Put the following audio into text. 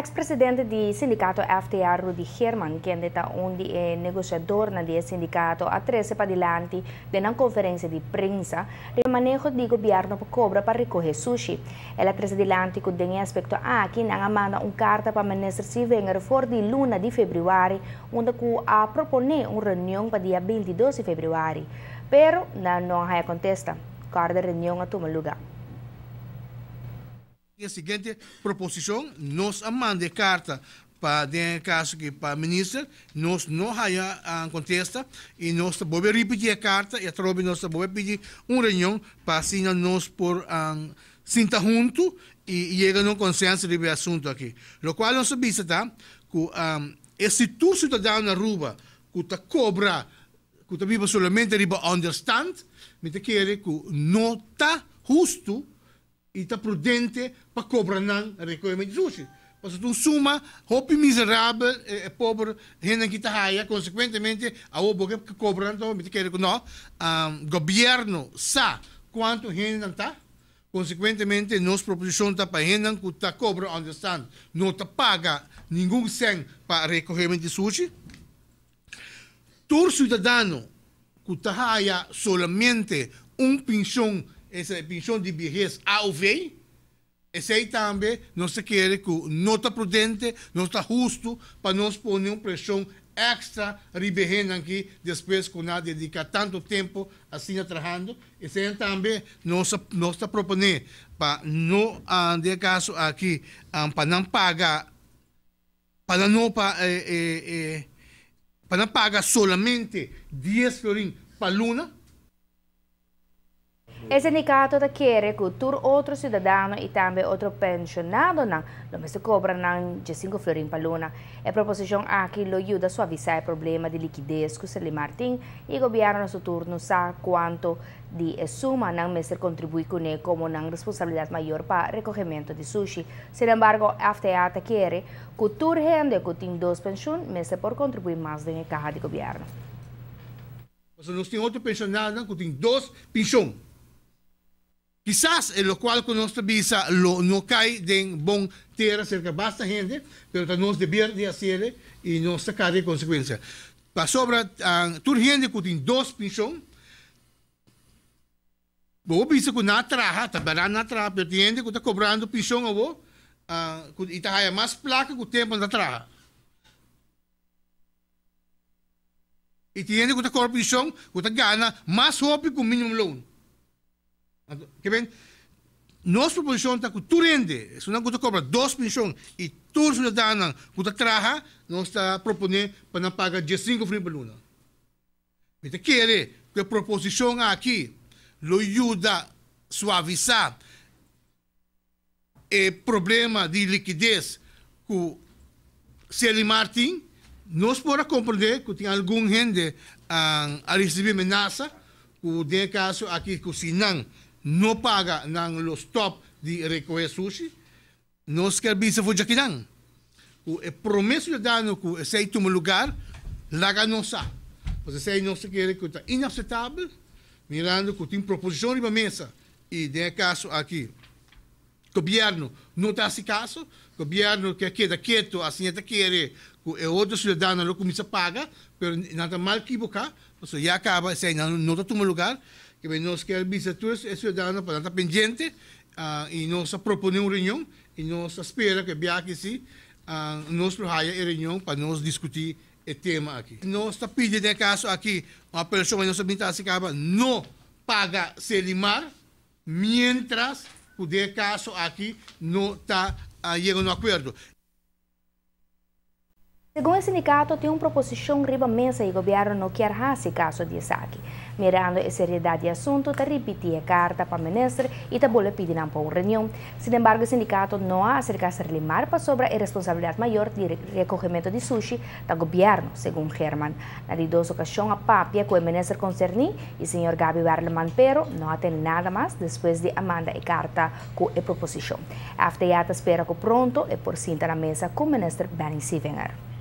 Ex-presidente di sindicato FTR Rudy Herman, candidata undi e negociador na di sindicato a Teresa Padilanti una conferenza di prensa il manejo di governo per cobra per ricoger sushi. E la Teresa Padilanti con degli aspetto a chi ha mandato una carta per ministro Sivenger fuori di luna di febbraio, onde ha a una riunione per il 22 febbraio. Però non ha contesta, carta riunione a Tumaluga. a seguinte proposição, nós mandamos carta para o caso que para ministro nós não haja ah, a contesta e nós vamos repetir a carta e a trobe nós vamos pedir uma reunião para assinar nós por um, ah, sinta junto e, e chegar a um consenso sobre o assunto aqui. O qual nós sabemos tá que ah, um, se tu cidadão na rua que tá cobra que tá viva somente riba understand, me te quer que não está justo e está prudente para cobrar não recolhimento de sushi. Mas tu suma, roupa miserável, é pobre, renda que está raia, consequentemente, a obra que cobram, então, me quer que não, um, governo sabe quanto renda está, consequentemente, nossa proposição está para renda que está cobra, está não está paga nenhum cem para recolhimento de sushi. Todo cidadão que está raia somente um pensão essa pensão de birrez ao veio, esse aí também nós quer que não está prudente, não está justo, para nós pôr uma pressão extra ribeirana aqui, depois que nós dedicamos tanto tempo assim trabalhando. Esse aí também nós, nós está propondo para não, de caso aqui, para não pagar, para não, para, eh, eh, eh, para não pagar somente 10 florins para a luna, El sindicato quiere que otro ciudadano y también otro pensionado no lo mismo cobran 5 florín por luna. La proposición aquí lo ayuda a suavizar el problema de liquidez que Sele Martín y el gobierno en su turno sabe cuánto de suma no se contribuye con él como responsabilidad mayor para recogimiento de sushi. Sin embargo, FTA quiere que todos gente que tiene dos pensiones meser por contribuir más en la caja de gobierno. Nosotros pues, tenemos otro pensionado que tiene dos pensiones. Quizás en eh, lo cual con nuestra visa lo, no cae de bon tierra cerca basta gente, pero nos debiera de hacerle y nos sacar de consecuencia. Ah, para sobra, um, tu gente que tiene dos pensiones, vou pensa que não trabalha, trabalha não trabalha, porque tem gente que está cobrando pensão a vou, uh, e está mais placa que o tempo não trabalha. E tem gente que está cobrando pensão, que está ganhando mais roupa com o mínimo loan. Que ven, nossa posição está que tu rende, se não tu cobra 2 milhões e todos os cidadãos que tu traga, nós está propondo para pagar 15 frio por luna. Então, quer que a proposição aqui lo ajuda a suavizar o problema de liquidez com Celi Martin nós podemos compreender que tem algum gente a, receber ameaça, que, tem caso, aqui, que se não no paga ng los top di Request Sushi, no serviço foi jaquidang. O é promessa de dano que se tu um lugar, laga não sa. Você sei não se quer que está inaceitável, mirando que tem proposição de mesa. E de caso aqui, o governo não está esse caso, o governo que queda quieto, assim até quer que o outro cidadão não começa a pagar, mas nada mal equivocar, você já acaba, sei, não, não está no lugar que nós quer visaturas e cidadãos para estar pendente uh, ah, e nós propõe uma reunião e nós espera que viaje ah, se uh, nós trabalha a reunião para nós discutir o tema aqui. Nós está pedindo caso aqui uma pessoa não submita se acaba não paga selimar mientras o de caso aqui não está uh, ah, chegando a acordo. Segundo o sindicato, tem uma proposição riba mesa y governo no quiere hacer caso de saque. Mirando a seriedade do assunto, te a carta para o ministro e te vuelve pidiendo para uma reunião. Sin embargo, o sindicato não acercarse a limar para sobre a responsabilidade maior de recolhimento de sushi do governo, segundo Germán. Na dos ocasiones, a papia com o ministro concerni e o senhor Gaby Berleman, pero não tem nada mais depois de Amanda e carta com a proposição. La FTA espera que pronto e eh, por cinta na mesa com o ministro Benny Sivinger.